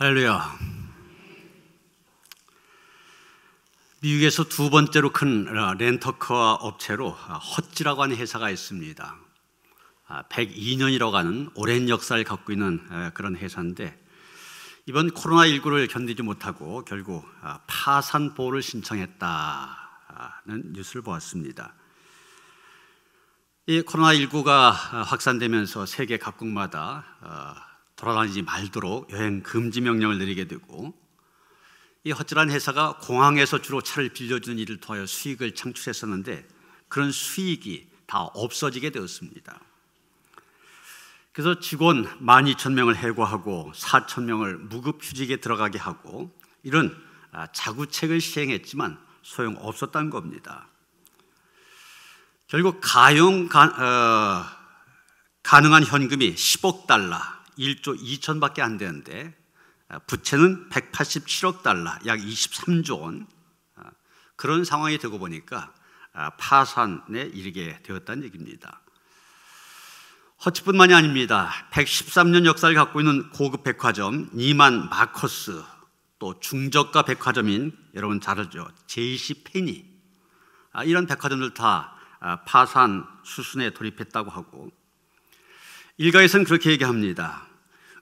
할렐루야. 미국에서 두 번째로 큰 어, 렌터카 업체로 아, 헛지라고 하는 회사가 있습니다. 102년이라고 아, 하는 오랜 역사를 갖고 있는 그런 회사인데 이번 코로나19를 견디지 못하고 결국 아, 파산 보호를 신청했다는 뉴스를 보았습니다. 이 코로나19가 확산되면서 세계 각국마다 어, 돌아다니지 말도록 여행 금지 명령을 내리게 되고 이 허술한 회사가 공항에서 주로 차를 빌려주는 일을 통하여 수익을 창출했었는데 그런 수익이 다 없어지게 되었습니다. 그래서 직원 12,000명을 해고하고 4,000명을 무급휴직에 들어가게 하고 이런 아, 자구책을 시행했지만 소용없었다는 겁니다. 결국 가용 가, 어, 가능한 현금이 10억 달러 1조 2천밖에 안 되는데 아, 부채는 187억 달러, 약 23조 원 아, 그런 상황이 되고 보니까 아, 파산에 이르게 되었다는 얘기입니다. 허츠뿐만이 아닙니다. 113년 역사를 갖고 있는 고급 백화점 니만 마커스 또 중저가 백화점인 여러분 잘 알죠 제이시 페니 이런 백화점들 다 파산 수순에 돌입했다고 하고 일가에서는 그렇게 얘기합니다.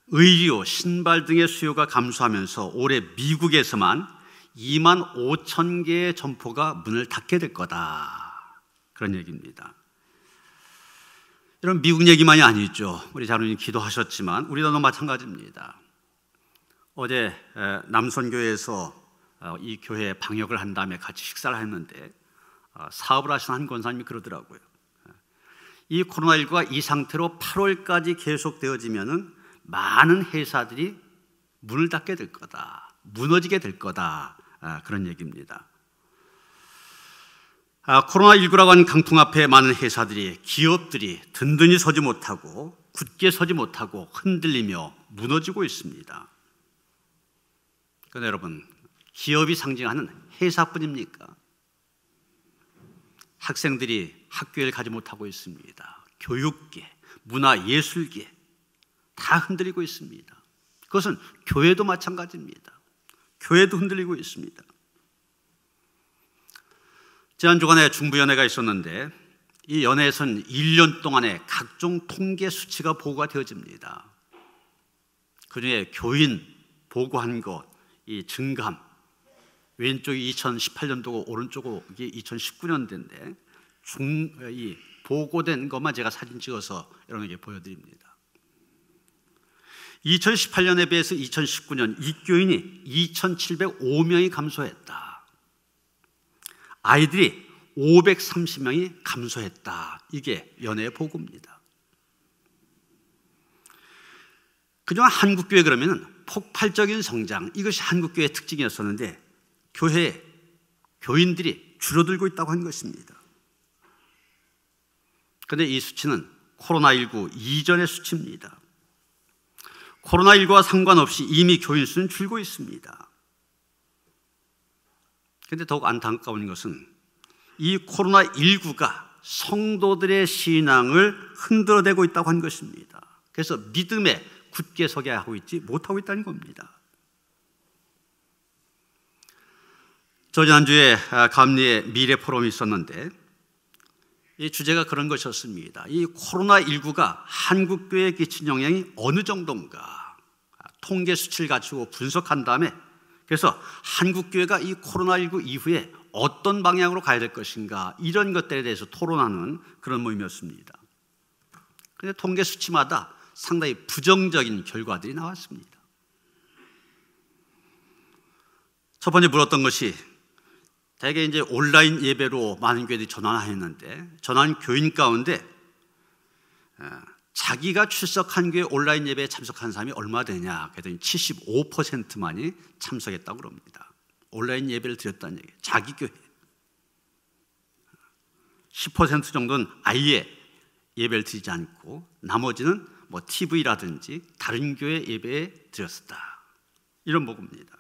의류, 신발 등의 수요가 감소하면서 올해 미국에서만 2만 5천 개의 점포가 문을 닫게 될 거다. 그런 얘기입니다. 이런 미국 얘기만이 아니죠. 우리 자루님 기도하셨지만 우리도 마찬가지입니다. 어제 남선교회에서 어, 이 교회 방역을 한 다음에 같이 식사를 했는데 어, 사업을 하시한 권사님이 그러더라고요. 어, 이 코로나19가 이 상태로 8월까지 계속되어지면은 많은 회사들이 문을 닫게 될 거다. 무너지게 될 거다. 아, 그런 얘기입니다. 아, 코로나19라고 하는 강풍 앞에 많은 회사들이, 기업들이 든든히 서지 못하고 굳게 서지 못하고 흔들리며 무너지고 있습니다. 그런데 그러니까 여러분, 기업이 상징하는 회사뿐입니까? 학생들이 학교에 가지 못하고 있습니다. 교육계, 문화 예술계, 다 흔들리고 있습니다. 그것은 교회도 마찬가지입니다. 교회도 흔들리고 있습니다. 지난 주간에 중부연회가 있었는데 이 연회에선 1년 동안의 각종 통계 수치가 보고가 되어집니다. 그 중에 교인 보고한 것, 이 증감, 왼쪽이 2018년도고 오른쪽이 2019년도인데 중, 이 보고된 것만 제가 사진 찍어서 여러분에게 보여드립니다. 2018년에 비해서 2019년 이교인이 2,705명이 감소했다. 아이들이 530명이 감소했다. 이게 연예의 보고입니다. 그동 한국교회 그러면 폭발적인 성장, 이것이 한국교회의 특징이었었는데 교회에 교인들이 줄어들고 있다고 한 것입니다. 그런데 이 수치는 코로나19 이전의 수치입니다. 코로나19와 상관없이 이미 교인 수는 줄고 있습니다. 그런데 더욱 안타까운 것은 이 코로나19가 성도들의 신앙을 흔들어대고 있다고 한 것입니다. 그래서 믿음에 굳게 서게 하고 있지 못하고 있다는 겁니다. 저지난주에 아, 감리의 미래 포럼이 있었는데 이 주제가 그런 것이었습니다. 이 코로나19가 한국교회에 끼친 영향이 어느 정도인가 통계 수치를 가지고 분석한 다음에 그래서 한국교회가 이 코로나19 이후에 어떤 방향으로 가야 될 것인가 이런 것들에 대해서 토론하는 그런 모임이었습니다. 근데 통계 수치마다 상당히 부정적인 결과들이 나왔습니다. 첫 번째 물었던 것이 대개 이제 온라인 예배로 많은 교회들이 전환했는데 전환 교인 가운데 어, 자기가 출석한 교회 온라인 예배에 참석한 사람이 얼마 되냐 그랬더니 75%만이 참석했다고 그니다 온라인 예배를 드렸다는 얘기 자기 교회 10% 정도는 아예 예배를 드리지 않고 나머지는 뭐 TV라든지 다른 교회 예배에 드렸었다 이런 보고입니다.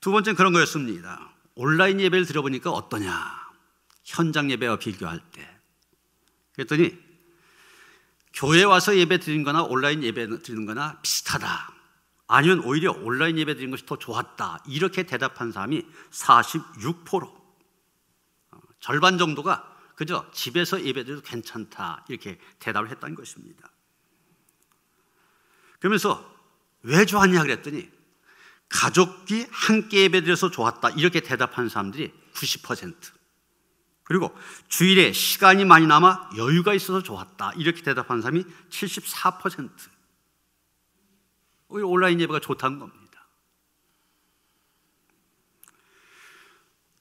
두 번째는 그런 거였습니다. 온라인 예배를 들어보니까 어떠냐. 현장 예배와 비교할 때. 그랬더니 교회 와서 예배 드린 거나 온라인 예배 드리는 거나 비슷하다. 아니면 오히려 온라인 예배 드린 것이 더 좋았다. 이렇게 대답한 사람이 46%로. 어, 절반 정도가 그저 집에서 예배드려도 괜찮다. 이렇게 대답을 했다는 것입니다. 그러면서 왜 좋았냐 그랬더니 가족이 함께 예배드려서 좋았다. 이렇게 대답한 사람들이 90%. 그리고 주일에 시간이 많이 남아 여유가 있어서 좋았다. 이렇게 대답한 사람이 74%. 온라인 예배가 좋다는 겁니다.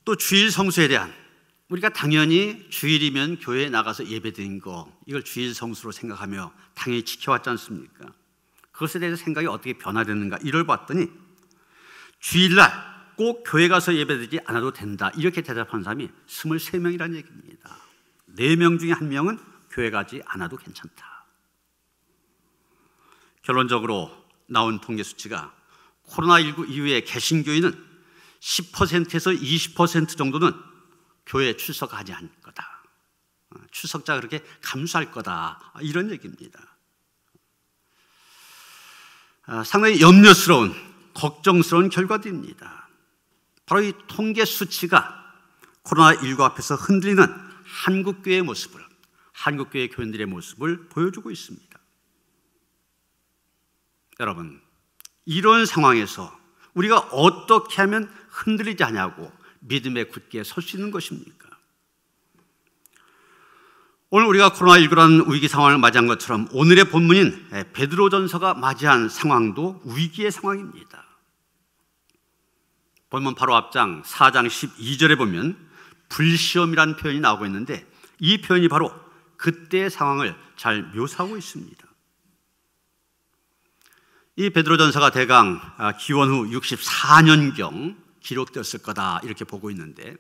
또 주일 성수에 대한 우리가 당연히 주일이면 교회에 나가서 예배드린 거 이걸 주일 성수로 생각하며 당연히 지켜왔지 않습니까? 그것에 대해서 생각이 어떻게 변화되는가 이를 봤더니 주일날 꼭 교회 가서 예배드리지 않아도 된다. 이렇게 대답한 사람이 23명이라는 얘기입니다. 4명 중에 1명은 교회 가지 않아도 괜찮다. 결론적으로 나온 통계 수치가 코로나19 이후에 개신교인은 10%에서 20% 정도는 교회에 출석하지 않을 거다. 어, 출석자 그렇게 감수할 거다. 이런 얘기입니다. 아, 상당히 염려스러운 걱정스러운 결과들입니다. 바로 이 통계 수치가 코로나19 앞에서 흔들리는 한국교회의 모습을, 한국교회 교인들의 모습을 보여주고 있습니다. 여러분, 이런 상황에서 우리가 어떻게 하면 흔들리지 않냐고 믿음에 굳게 설 수 있는 것입니까? 오늘 우리가 코로나19라는 위기 상황을 맞이한 것처럼 오늘의 본문인 베드로전서가 맞이한 상황도 위기의 상황입니다. 본문 바로 앞장 4장 12절에 보면 불시험이라는 표현이 나오고 있는데 이 표현이 바로 그때의 상황을 잘 묘사하고 있습니다. 이 베드로 전서가 대강 아, 기원 후 64년경 기록되었을 거다 이렇게 보고 있는데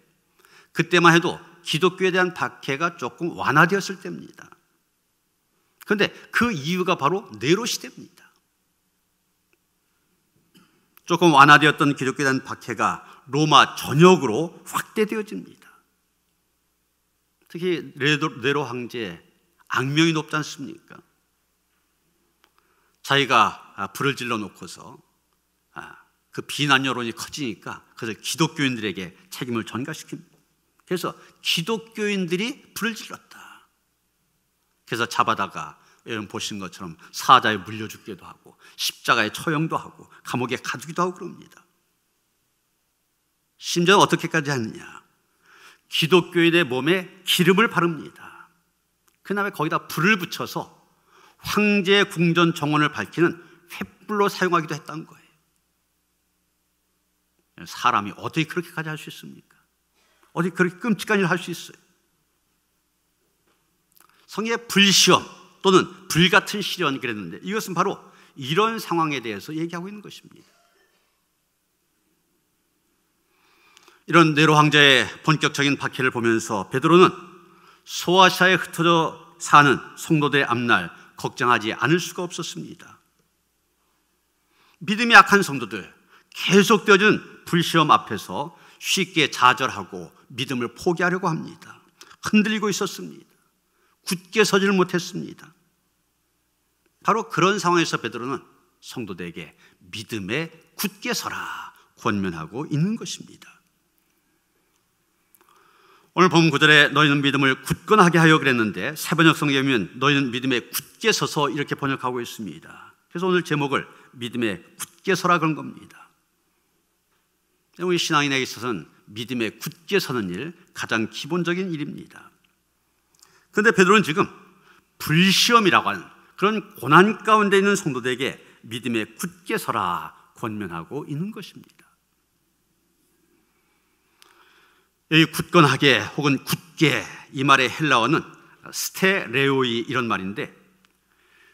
그때만 해도 기독교에 대한 박해가 조금 완화되었을 때입니다. 그런데 그 이유가 바로 네로 시대입니다. 조금 완화되었던 기독교에 대한 박해가 로마 전역으로 확대되어집니다. 특히 네로, 네로 황제 악명이 높지 않습니까? 자기가 아, 불을 질러 놓고서 아, 그 비난 여론이 커지니까 그래서 기독교인들에게 책임을 전가시킵니다. 그래서 기독교인들이 불을 질렀다. 그래서 잡아다가 여러분 보신 것처럼 사자에 물려 죽기도 하고 십자가에 처형도 하고 감옥에 가두기도 하고 그럽니다. 심지어 어떻게까지 하느냐? 기독교인의 몸에 기름을 바릅니다. 그다음에 거기다 불을 붙여서 황제의 궁전 정원을 밝히는 횃불로 사용하기도 했다 거예요. 사람이 어떻게 그렇게까지 할 수 있습니까? 어떻게 그렇게 끔찍한 일을 할 수 있어요? 성의 불시험, 또는 불같은 시련 그랬는데 이것은 바로 이런 상황에 대해서 얘기하고 있는 것입니다. 이런 네로 황제의 본격적인 박해를 보면서 베드로는 소아시아에 흩어져 사는 성도들의 앞날 걱정하지 않을 수가 없었습니다. 믿음이 약한 성도들 계속되어진 불시험 앞에서 쉽게 좌절하고 믿음을 포기하려고 합니다. 흔들리고 있었습니다. 굳게 서지 못했습니다. 바로 그런 상황에서 베드로는 성도들에게 믿음에 굳게 서라 권면하고 있는 것입니다. 오늘 본 구절에 너희는 믿음을 굳건하게 하여 그랬는데 세번역 성경이면 너희는 믿음에 굳게 서서 이렇게 번역하고 있습니다. 그래서 오늘 제목을 믿음에 굳게 서라 그런 겁니다. 우리 신앙인에게 있어서는 믿음에 굳게 서는 일 가장 기본적인 일입니다. 그런데 베드로는 지금 불시험이라고 하는 그런 고난 가운데 있는 성도들에게 믿음에 굳게 서라 권면하고 있는 것입니다. 여기 굳건하게 혹은 굳게 이 말의 헬라어는 스테레오이 이런 말인데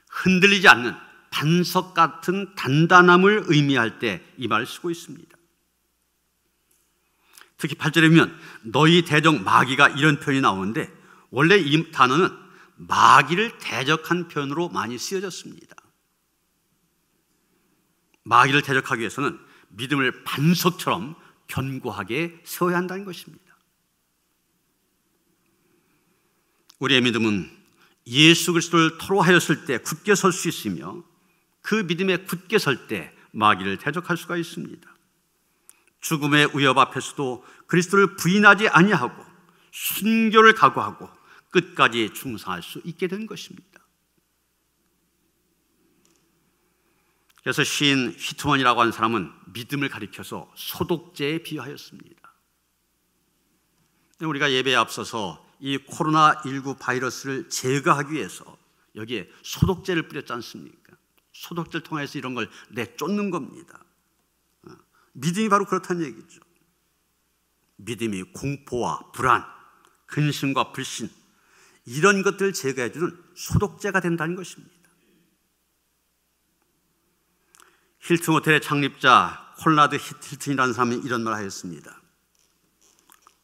흔들리지 않는 반석 같은 단단함을 의미할 때 이 말을 쓰고 있습니다. 특히 8절에 보면 너희 대적 마귀가 이런 표현이 나오는데 원래 이 단어는 마귀를 대적한 표현으로 많이 쓰여졌습니다. 마귀를 대적하기 위해서는 믿음을 반석처럼 견고하게 세워야 한다는 것입니다. 우리의 믿음은 예수 그리스도를 토로하였을 때 굳게 설 수 있으며 그 믿음에 굳게 설 때 마귀를 대적할 수가 있습니다. 죽음의 위협 앞에서도 그리스도를 부인하지 아니하고 순교를 각오하고 끝까지 충성할 수 있게 된 것입니다. 그래서 시인 히트먼이라고 한 사람은 믿음을 가리켜서 소독제에 비유하였습니다. 우리가 예배에 앞서서 이 코로나19 바이러스를 제거하기 위해서 여기에 소독제를 뿌렸지 않습니까? 소독제를 통해서 이런 걸 내쫓는 겁니다. 믿음이 바로 그렇다는 얘기죠. 믿음이 공포와 불안, 근심과 불신, 이런 것들을 제거해주는 소독제가 된다는 것입니다. 힐튼 호텔의 창립자 콜라드 힐튼이라는 사람이 이런 말을 하였습니다.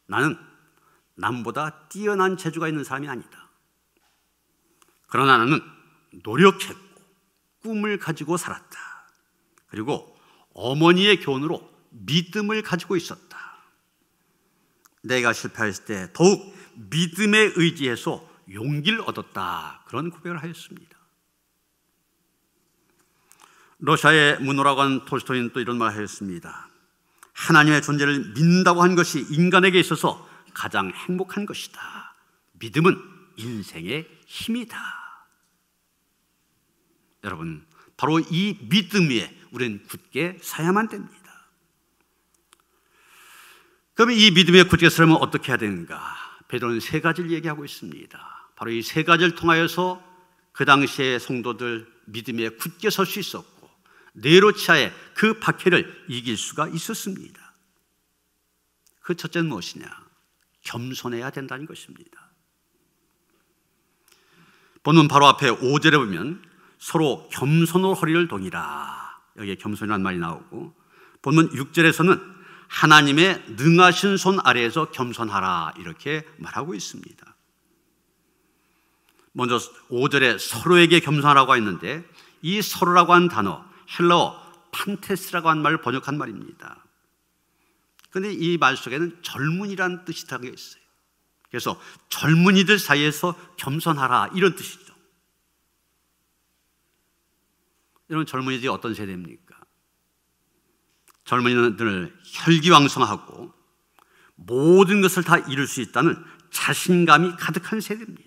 나는 남보다 뛰어난 재주가 있는 사람이 아니다. 그러나 나는 노력했고 꿈을 가지고 살았다. 그리고 어머니의 교훈으로 믿음을 가지고 있었다. 내가 실패했을 때 더욱 믿음에 의지해서 용기를 얻었다. 그런 구별을 하였습니다. 러시아의 문호라관 톨스토이는 또 이런 말을 하였습니다. 하나님의 존재를 믿는다고 한 것이 인간에게 있어서 가장 행복한 것이다. 믿음은 인생의 힘이다. 여러분, 바로 이 믿음 위에 우리는 굳게 서야만 됩니다. 그러이 믿음에 굳게 서려면 어떻게 해야 되는가? 베드로는 세 가지를 얘기하고 있습니다. 바로 이 세 가지를 통하여서 그 당시의 성도들 믿음에 굳게 설 수 있었고 네로차의 그 박해를 이길 수가 있었습니다. 그 첫째는 무엇이냐? 겸손해야 된다는 것입니다. 본문 바로 앞에 5절에 보면 서로 겸손으로 허리를 동이라 여기에 겸손이라는 말이 나오고 본문 6절에서는 하나님의 능하신 손 아래에서 겸손하라 이렇게 말하고 있습니다. 먼저 5절에 서로에게 겸손하라고 했는데 이 서로라고 한 단어 헬러 판테스라고 한 말을 번역한 말입니다. 근데 이 말 속에는 젊은이란 뜻이 담겨 있어요. 그래서 젊은이들 사이에서 겸손하라 이런 뜻이죠. 여러 젊은이들이 어떤 세대입니까? 젊은이들을 혈기왕성하고 모든 것을 다 이룰 수 있다는 자신감이 가득한 세대입니다.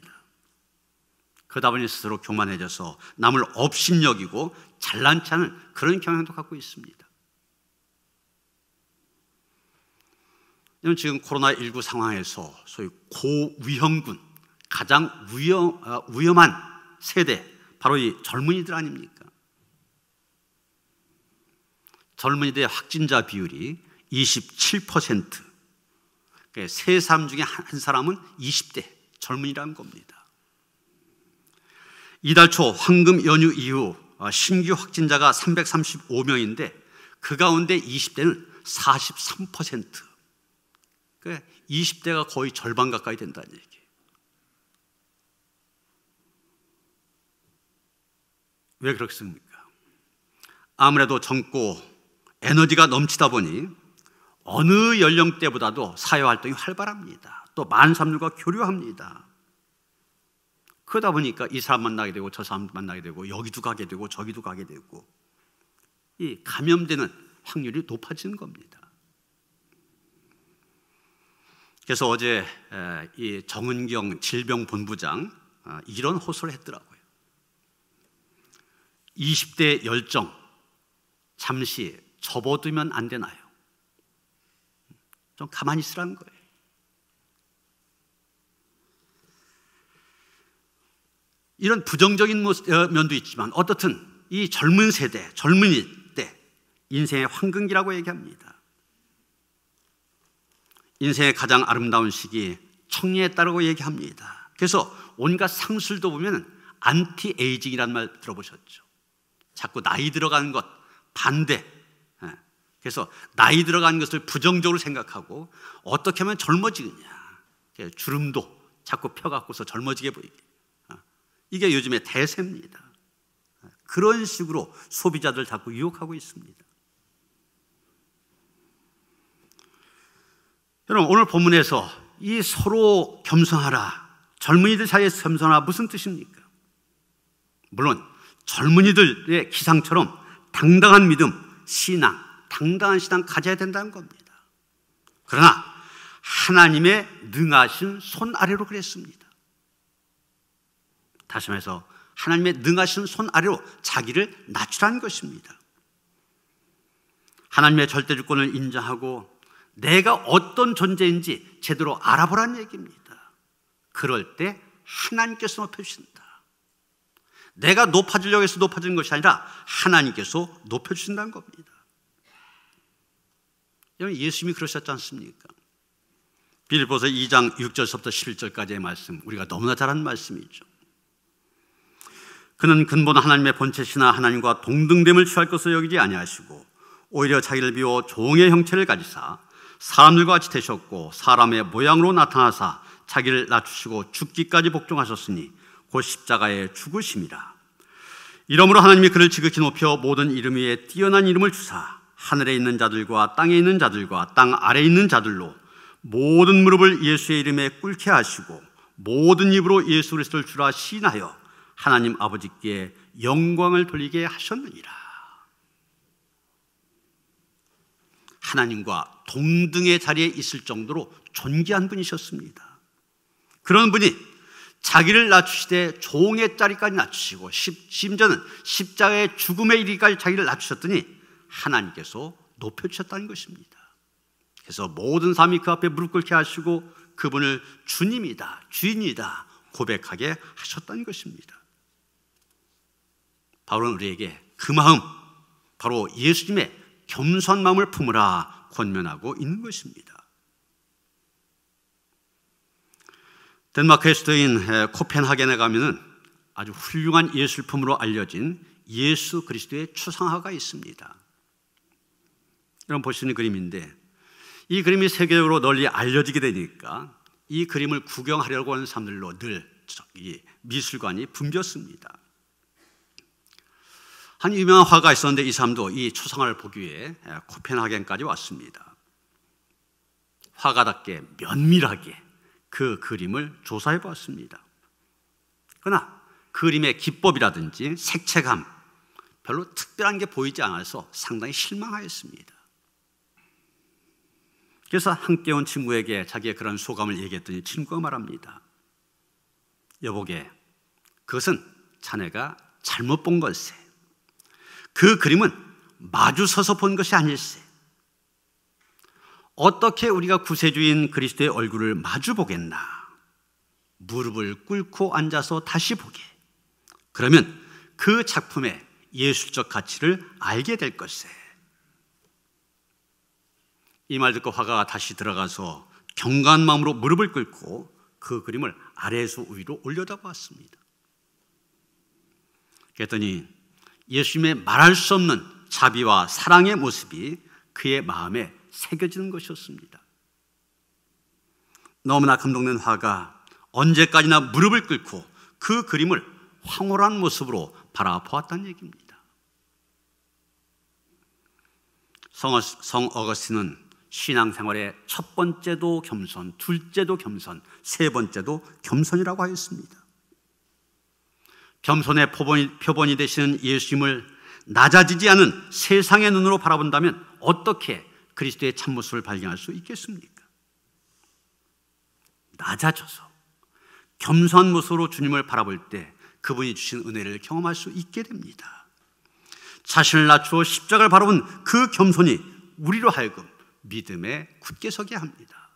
그러다 보니 스스로 교만해져서 남을 업신여기고 잘난 차는 그런 경향도 갖고 있습니다. 지금 코로나19 상황에서 소위 고위험군, 가장 위험, 어, 위험한 세대, 바로 이 젊은이들 아닙니까? 젊은이들의 확진자 비율이 27%. 그러니까 세 사람 중에 한 사람은 20대 젊은이라는 겁니다. 이달 초 황금 연휴 이후 아, 신규 확진자가 335명인데 그 가운데 20대는 43%. 20대가 거의 절반 가까이 된다는 얘기. 예요왜 그렇습니까? 아무래도 젊고 에너지가 넘치다 보니 어느 연령대보다도 사회활동이 활발합니다. 또 많은 사람들과 교류합니다. 그러다 보니까 이 사람 만나게 되고 저 사람 만나게 되고 여기도 가게 되고 저기도 가게 되고 이 감염되는 확률이 높아지는 겁니다. 그래서 어제 이 정은경 질병본부장 어, 이런 호소를 했더라고요. 20대 열정 잠시 접어두면 안 되나요? 좀 가만히 있으라는 거예요. 이런 부정적인 어, 면도 있지만 어떻든 이 젊은 세대, 젊은이 때 인생의 황금기라고 얘기합니다. 인생의 가장 아름다운 시기 청년에 따르고 얘기합니다. 그래서 온갖 상술도 보면 안티 에이징이라는 말 들어보셨죠. 자꾸 나이 들어가는 것 반대 그래서 나이 들어간 것을 부정적으로 생각하고 어떻게 하면 젊어지느냐. 주름도 자꾸 펴갖고서 젊어지게 보이게. 어. 이게 요즘의 대세입니다. 그런 식으로 소비자들 자꾸 유혹하고 있습니다. 여러분, 오늘 본문에서 이 서로 겸손하라. 젊은이들 사이에서 겸손하라. 무슨 뜻입니까? 물론, 젊은이들의 기상처럼 당당한 믿음, 신앙, 당당한 신앙 가져야 된다는 겁니다. 그러나 하나님의 능하신 손 아래로 그랬습니다. 다시 말해서 하나님의 능하신 손 아래로 자기를 낮추라는 것입니다. 하나님의 절대주권을 인정하고 내가 어떤 존재인지 제대로 알아보라는 얘기입니다. 그럴 때 하나님께서 높여주신다. 내가 높아지려고 해서 높아지는 것이 아니라 하나님께서 높여주신다는 겁니다. 여러분 예수님이 그러셨지 않습니까? 빌보서 2장 6절부터 11절까지의 말씀 우리가 너무나 잘한 말씀이죠. 그는 근본 하나님의 본체시나 하나님과 동등됨을 취할 것을 여기지 아니하시고 오히려 자기를 비워 종의 형체를 가지사 사람들과 같이 되셨고 사람의 모양으로 나타나사 자기를 낮추시고 죽기까지 복종하셨으니 곧 십자가에 죽으심이라. 이러므로 하나님이 그를 지극히 높여 모든 이름 위에 뛰어난 이름을 주사 하늘에 있는 자들과 땅에 있는 자들과 땅 아래에 있는 자들로 모든 무릎을 예수의 이름에 꿇게 하시고 모든 입으로 예수 그리스도를 주라 신하여 하나님 아버지께 영광을 돌리게 하셨느니라. 하나님과 동등의 자리에 있을 정도로 존귀한 분이셨습니다. 그런 분이 자기를 낮추시되 종의 자리까지 낮추시고 심지어는 십자가의 죽음의 이르까지 자기를 낮추셨더니 하나님께서 높여주셨다는 것입니다. 그래서 모든 삶이 그 앞에 무릎 꿇게 하시고 그분을 주님이다, 주인이다 고백하게 하셨다는 것입니다. 바울은 우리에게 그 마음, 바로 예수님의 겸손 마음을 품으라 권면하고 있는 것입니다. 덴마크의 수도인 코펜하겐에 가면은 아주 훌륭한 예술품으로 알려진 예수 그리스도의 추상화가 있습니다. 여러분 보시는 그림인데 이 그림이 세계적으로 널리 알려지게 되니까 이 그림을 구경하려고 하는 사람들로 늘 미술관이 붐볐습니다. 한 유명한 화가 있었는데 이 사람도 이 초상화를 보기 위해 코펜하겐까지 왔습니다. 화가답게 면밀하게 그 그림을 조사해 봤습니다. 그러나 그림의 기법이라든지 색채감 별로 특별한 게 보이지 않아서 상당히 실망하였습니다. 그래서 함께 온 친구에게 자기의 그런 소감을 얘기했더니 친구가 말합니다. 여보게, 그것은 자네가 잘못 본 걸세. 그 그림은 마주 서서 본 것이 아닐세. 어떻게 우리가 구세주인 그리스도의 얼굴을 마주 보겠나? 무릎을 꿇고 앉아서 다시 보게. 그러면 그 작품의 예술적 가치를 알게 될 것이에요. 이말 듣고 화가가 다시 들어가서 경관 마음으로 무릎을 꿇고 그 그림을 아래에서 위로 올려다봤습니다. 그랬더니 예수님의 말할 수 없는 자비와 사랑의 모습이 그의 마음에 새겨지는 것이었습니다. 너무나 감동된 화가 언제까지나 무릎을 꿇고 그 그림을 황홀한 모습으로 바라보았다는 얘기입니다. 성, 성 어거스틴은 신앙생활의 첫 번째도 겸손, 둘째도 겸손, 세 번째도 겸손이라고 하였습니다. 겸손의 표본이, 표본이 되시는 예수님을 낮아지지 않은 세상의 눈으로 바라본다면 어떻게 그리스도의 참모습을 발견할 수 있겠습니까? 낮아져서 겸손한 모습으로 주님을 바라볼 때 그분이 주신 은혜를 경험할 수 있게 됩니다. 자신을 낮추어 십자가를 바라본 그 겸손이 우리로 하여금 믿음에 굳게 서게 합니다.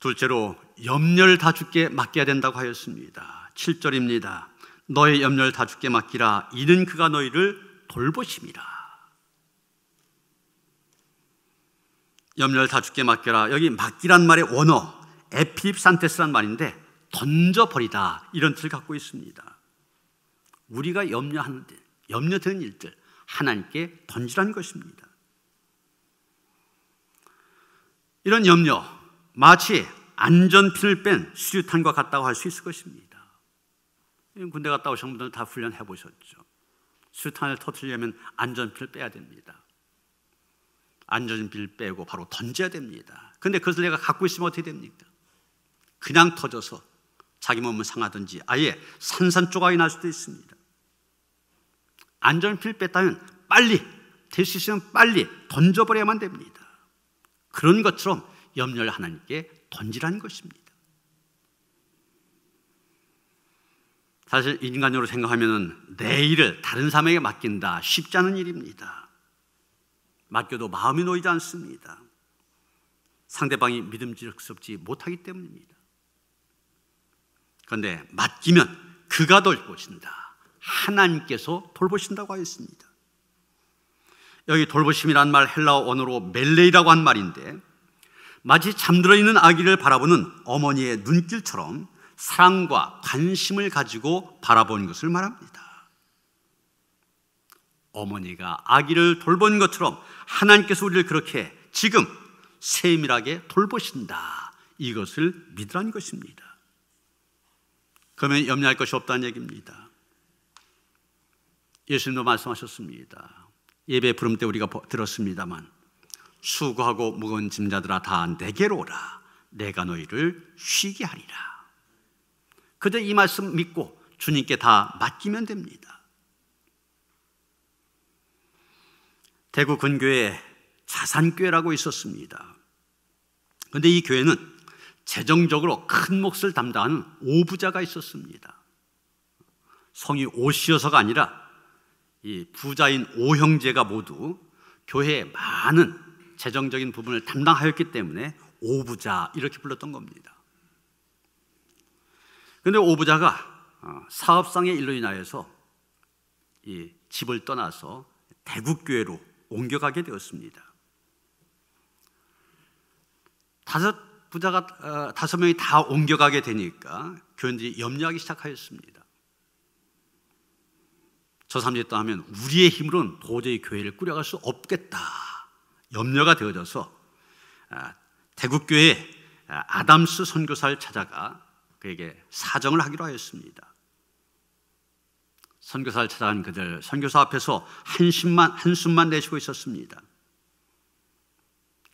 둘째로 염려를 다 주께 맡겨야 된다고 하였습니다. 7절입니다. 너의 염려를 다 주께 맡기라 이는 그가 너희를 돌보심이라. 염려를 다 주께 맡겨라. 여기 맡기란 말의 원어 에피산테스란 말인데 던져버리다 이런 뜻을 갖고 있습니다. 우리가 염려하는 염려되는 일들 하나님께 던지라 것입니다. 이런 염려 마치 안전핀을 뺀 수류탄과 같다고 할 수 있을 것입니다. 군대 갔다 오신 분들은 다 훈련해 보셨죠. 수류탄을 터트리려면 안전핀을 빼야 됩니다. 안전핀을 빼고 바로 던져야 됩니다. 근데 그것을 내가 갖고 있으면 어떻게 됩니까? 그냥 터져서 자기 몸을 상하든지 아예 산산조각이 날 수도 있습니다. 안전필 뺐다면 빨리, 될 수 있으면 빨리 던져버려야만 됩니다. 그런 것처럼 염려를 하나님께 던지라는 것입니다. 사실 인간적으로 생각하면 내 일을 다른 사람에게 맡긴다 쉽지 않은 일입니다. 맡겨도 마음이 놓이지 않습니다. 상대방이 믿음직스럽지 못하기 때문입니다. 그런데 맡기면 그가 돌 것인다. 하나님께서 돌보신다고 하였습니다. 여기 돌보심이란 말 헬라어 언어로 멜레이라고 한 말인데 마치 잠들어 있는 아기를 바라보는 어머니의 눈길처럼 사랑과 관심을 가지고 바라본 것을 말합니다. 어머니가 아기를 돌본 것처럼 하나님께서 우리를 그렇게 지금 세밀하게 돌보신다. 이것을 믿으라는 것입니다. 그러면 염려할 것이 없다는 얘기입니다. 예수님도 말씀하셨습니다. 예배 부름 때 우리가 들었습니다만 수고하고 무거운 짐자들아 다 내게로 오라 내가 너희를 쉬게 하리라. 그저 이 말씀 믿고 주님께 다 맡기면 됩니다. 대구 근교에 자산교회라고 있었습니다. 그런데 이 교회는 재정적으로 큰 몫을 담당하는 오부자가 있었습니다. 성이 오씨여서가 아니라 이 부자인 오형제가 모두 교회의 많은 재정적인 부분을 담당하였기 때문에 오부자 이렇게 불렀던 겁니다. 그런데 오부자가 어, 사업상의 일로 인하여서 이 집을 떠나서 대국교회로 옮겨가게 되었습니다. 다섯 부자가 어, 다섯 명이 다 옮겨가게 되니까 교인들이 염려하기 시작하였습니다. 저 삼지했다 하면 우리의 힘으로는 도저히 교회를 꾸려갈 수 없겠다. 염려가 되어져서 대국교회 아, 아, 아담스 선교사를 찾아가 그에게 사정을 하기로 하였습니다. 선교사를 찾아간 그들 선교사 앞에서 한숨만 한숨만 내쉬고 있었습니다.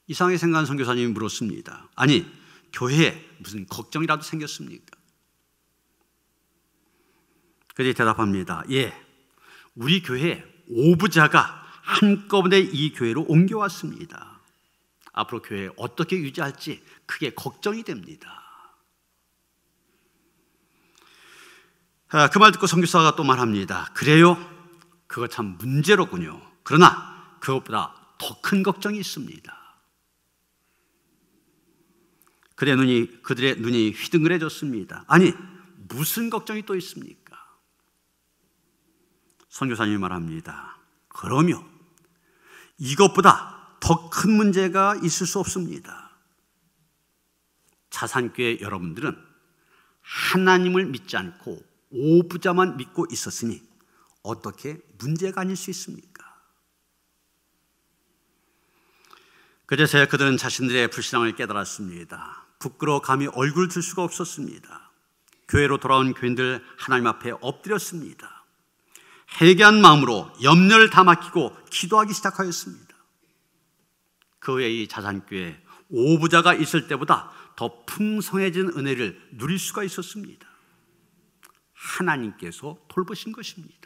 이상하게 생각한 선교사님이 물었습니다. 아니 교회에 무슨 걱정이라도 생겼습니까? 그들이 대답합니다. 예, 우리 교회 오부자가 한꺼번에 이 교회로 옮겨왔습니다. 앞으로 교회 어떻게 유지할지 크게 걱정이 됩니다. 아, 그말 듣고 선교사가 또 말합니다. 그래요? 그거 참 문제로군요. 그러나 그것보다 더 큰 걱정이 있습니다. 그래 눈이 그들의 눈이 휘둥그레졌습니다. 아니 무슨 걱정이 또 있습니까? 선교사님이 말합니다. 그러며 이것보다 더 큰 문제가 있을 수 없습니다. 자산교회 여러분들은 하나님을 믿지 않고 오부자만 믿고 있었으니 어떻게 문제가 아닐 수 있습니까? 그제서야 그들은 자신들의 불신앙을 깨달았습니다. 부끄러워 감히 얼굴 들 수가 없었습니다. 교회로 돌아온 교인들 하나님 앞에 엎드렸습니다. 회개한 마음으로 염려를 다 맡기고 기도하기 시작하였습니다. 그의 이 자산교에 오부자가 있을 때보다 더 풍성해진 은혜를 누릴 수가 있었습니다. 하나님께서 돌보신 것입니다.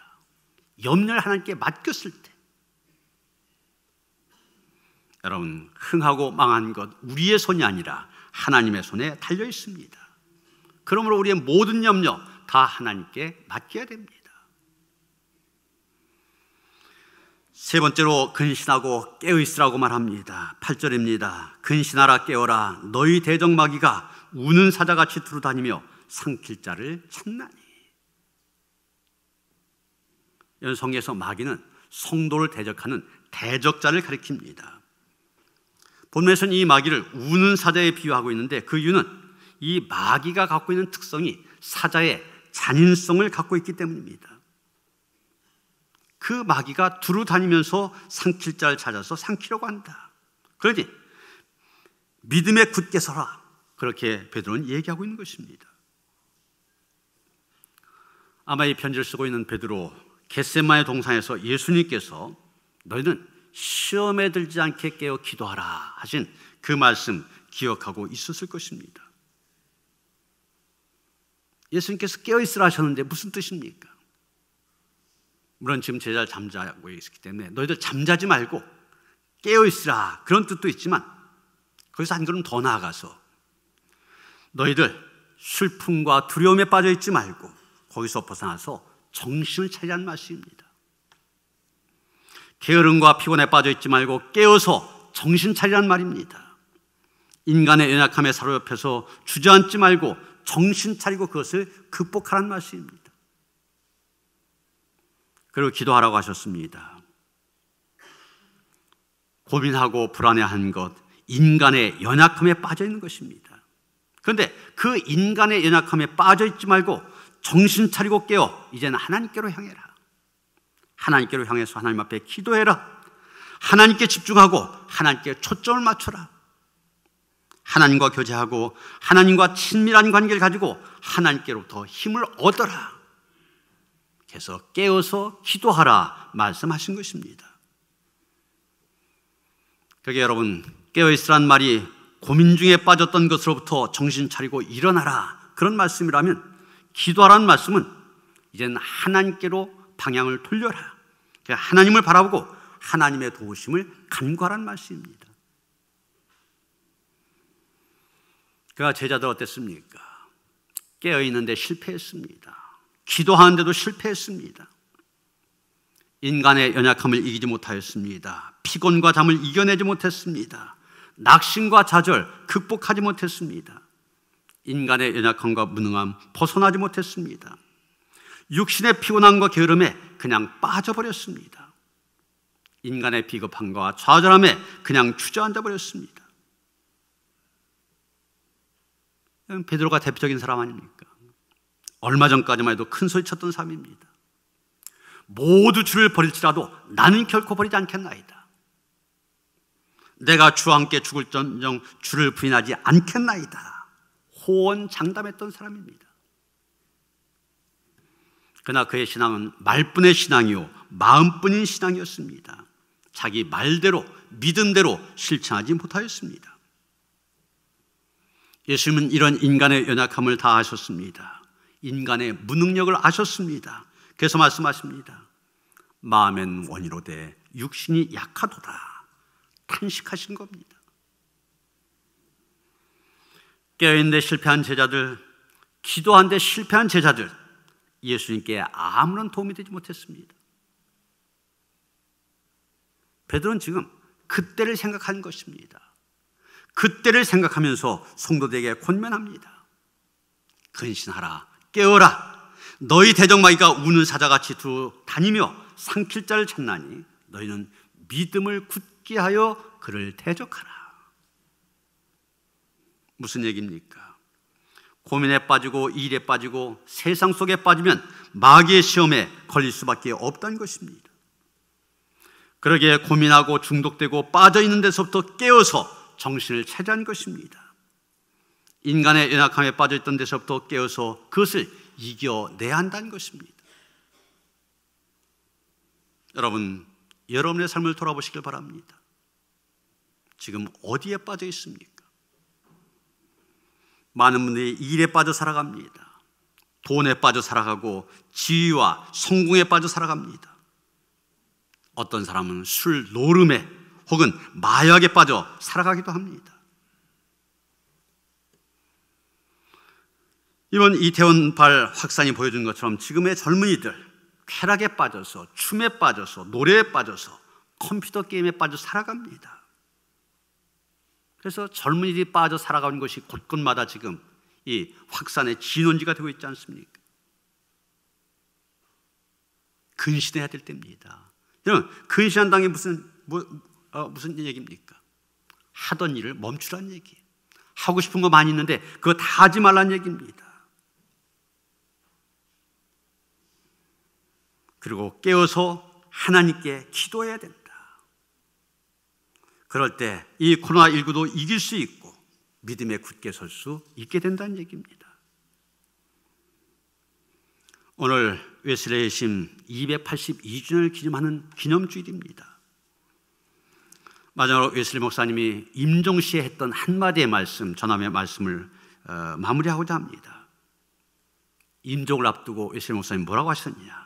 염려를 하나님께 맡겼을 때. 여러분, 흥하고 망한 것 우리의 손이 아니라 하나님의 손에 달려 있습니다. 그러므로 우리의 모든 염려 다 하나님께 맡겨야 됩니다. 세 번째로 근신하고 깨어있으라고 말합니다. 8절입니다. 근신하라 깨어라 너희 대적마귀가 우는 사자같이 두루다니며 상킬자를 찾나니 이성에서 마귀는 성도를 대적하는 대적자를 가리킵니다. 본문에서는 이 마귀를 우는 사자에 비유하고 있는데 그 이유는 이 마귀가 갖고 있는 특성이 사자의 잔인성을 갖고 있기 때문입니다. 그 마귀가 두루 다니면서 상킬자를 찾아서 상키려고 한다. 그러니 믿음에 굳게 서라. 그렇게 베드로는 얘기하고 있는 것입니다. 아마 이 편지를 쓰고 있는 베드로 겟세마의 동산에서 예수님께서 너희는 시험에 들지 않게 깨어 기도하라 하신 그 말씀 기억하고 있었을 것입니다. 예수님께서 깨어 있으라 하셨는데 무슨 뜻입니까? 물론 지금 제자 잠자고 있기 었 때문에 너희들 잠자지 말고 깨어 있으라 그런 뜻도 있지만 거기서 한 걸음 더 나아가서 너희들 슬픔과 두려움에 빠져 있지 말고 거기서 벗어나서 정신을 차리란 말씀입니다. 게으름과 피곤에 빠져 있지 말고 깨어서 정신 차리란 말입니다. 인간의 연약함에 사로잡혀서 주저앉지 말고 정신 차리고 그것을 극복하란 말씀입니다. 그리고 기도하라고 하셨습니다. 고민하고 불안해한 것, 인간의 연약함에 빠져 있는 것입니다. 그런데 그 인간의 연약함에 빠져 있지 말고 정신 차리고 깨어 이제는 하나님께로 향해라. 하나님께로 향해서 하나님 앞에 기도해라. 하나님께 집중하고 하나님께 초점을 맞춰라. 하나님과 교제하고 하나님과 친밀한 관계를 가지고 하나님께로부터 힘을 얻어라. 계속 깨어서 기도하라 말씀하신 것입니다. 그게 여러분 깨어있으란 말이 고민 중에 빠졌던 것으로부터 정신 차리고 일어나라 그런 말씀이라면 기도하라는 말씀은 이제 하나님께로 방향을 돌려라. 그 하나님을 바라보고 하나님의 도우심을 간과란 말씀입니다. 그가 제자들 어땠습니까? 깨어 있는데 실패했습니다. 기도하는데도 실패했습니다. 인간의 연약함을 이기지 못하였습니다. 피곤과 잠을 이겨내지 못했습니다. 낙심과 좌절 극복하지 못했습니다. 인간의 연약함과 무능함 벗어나지 못했습니다. 육신의 피곤함과 게으름에 그냥 빠져버렸습니다. 인간의 비겁함과 좌절함에 그냥 주저앉아 버렸습니다. 베드로가 대표적인 사람 아닙니까? 얼마 전까지만 해도 큰 소리쳤던 삶입니다. 모두 주를 버릴지라도 나는 결코 버리지 않겠나이다. 내가 주와 함께 죽을 전정 주를 부인하지 않겠나이다. 호언장담했던 사람입니다. 그러나 그의 신앙은 말뿐의 신앙이요 마음뿐인 신앙이었습니다. 자기 말대로 믿음대로 실천하지 못하였습니다. 예수님은 이런 인간의 연약함을 다 아셨습니다. 인간의 무능력을 아셨습니다. 그래서 말씀하십니다. 마음엔 원이로되 육신이 약하도다. 탄식하신 겁니다. 깨어있는데 실패한 제자들, 기도한데 실패한 제자들, 예수님께 아무런 도움이 되지 못했습니다. 베드로는 지금 그때를 생각하 것입니다. 그때를 생각하면서 성도들에게 권면합니다. 근신하라. 깨어라. 너희 대적마귀가 우는 사자같이 두 다니며 상킬자를 찾나니 너희는 믿음을 굳게 하여 그를 대적하라. 무슨 얘기입니까? 고민에 빠지고 일에 빠지고 세상 속에 빠지면 마귀의 시험에 걸릴 수밖에 없다는 것입니다. 그러게 고민하고 중독되고 빠져 있는 데서부터 깨어서 정신을 차지한 것입니다. 인간의 연약함에 빠져있던 데서부터 깨어서 그것을 이겨내야 한다는 것입니다. 여러분, 여러분의 삶을 돌아보시길 바랍니다. 지금 어디에 빠져 있습니까? 많은 분들이 일에 빠져 살아갑니다. 돈에 빠져 살아가고 지위와 성공에 빠져 살아갑니다. 어떤 사람은 술 노름에 혹은 마약에 빠져 살아가기도 합니다. 이번 이태원발 확산이 보여준 것처럼 지금의 젊은이들 쾌락에 빠져서 춤에 빠져서 노래에 빠져서 컴퓨터 게임에 빠져 살아갑니다. 그래서 젊은이들이 빠져 살아가는 것이 곳곳마다 지금 이 확산의 진원지가 되고 있지 않습니까? 근신해야 될 때입니다. 여러분, 근신한다는 게 무슨, 뭐, 어, 무슨 얘기입니까? 하던 일을 멈추란 얘기. 하고 싶은 거 많이 있는데 그거 다 하지 말란 얘기입니다. 그리고 깨어서 하나님께 기도해야 된다. 그럴 때 이 코로나19도 이길 수 있고 믿음에 굳게 설 수 있게 된다는 얘기입니다. 오늘 웨슬레이 심 282주년을 기념하는 기념주일입니다. 마지막으로 웨슬리 목사님이 임종 시에 했던 한마디의 말씀, 전함의 말씀을 어, 마무리하고자 합니다. 임종을 앞두고 웨슬리 목사님 뭐라고 하셨냐?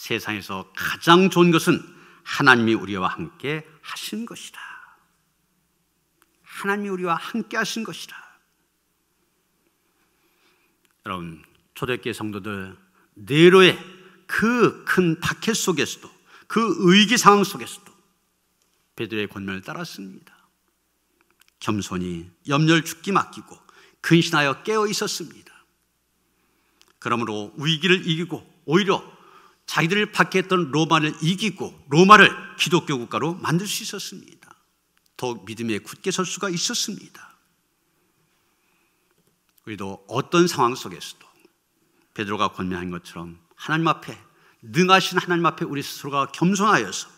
세상에서 가장 좋은 것은 하나님이 우리와 함께 하신 것이다. 하나님이 우리와 함께 하신 것이다. 여러분, 초대교회 성도들 네로의 그 큰 박해 속에서도 그 의기 상황 속에서도 베드로의 권면을 따랐습니다. 겸손히 염려를 죽기 맡기고 근신하여 깨어 있었습니다. 그러므로 위기를 이기고 오히려 자기들을 박해했던 로마를 이기고 로마를 기독교 국가로 만들 수 있었습니다. 더욱 믿음에 굳게 설 수가 있었습니다. 우리도 어떤 상황 속에서도 베드로가 권면한 것처럼 하나님 앞에 능하신 하나님 앞에 우리 스스로가 겸손하여서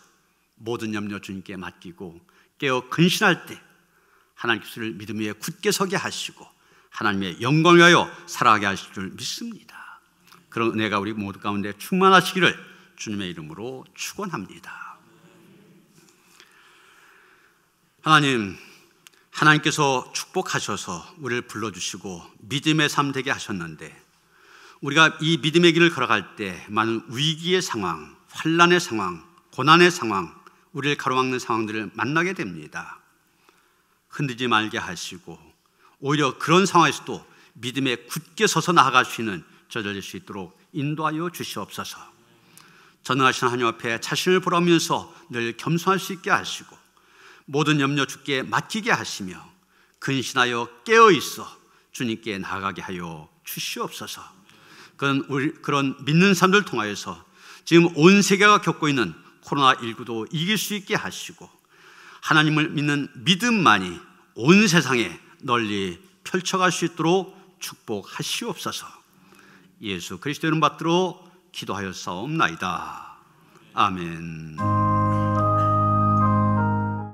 모든 염려 주님께 맡기고 깨어 근신할 때 하나님께서 믿음 위에 굳게 서게 하시고 하나님의 영광을 위하여 살아가게 하실 줄 믿습니다. 그런 은혜가 우리 모두 가운데 충만하시기를 주님의 이름으로 축원합니다. 하나님, 하나님께서 축복하셔서 우리를 불러주시고 믿음의 삶 되게 하셨는데 우리가 이 믿음의 길을 걸어갈 때 많은 위기의 상황, 환란의 상황, 고난의 상황, 우리를 가로막는 상황들을 만나게 됩니다. 흔들지 말게 하시고 오히려 그런 상황에서도 믿음에 굳게 서서 나아갈 수 있는 저절릴 수 있도록 인도하여 주시옵소서. 전능하신 하나님 앞에 자신을 보라면서 늘 겸손할 수 있게 하시고 모든 염려 주께 맡기게 하시며 근신하여 깨어 있어 주님께 나아가게 하여 주시옵소서. 그런 우리, 그런 믿는 사람들 통하여서 지금 온 세계가 겪고 있는 코로나 19도 이길 수 있게 하시고 하나님을 믿는 믿음만이 온 세상에 널리 펼쳐갈 수 있도록 축복하시옵소서. 예수 그리스도의 이름 받들어 기도하였사옵나이다. 아멘.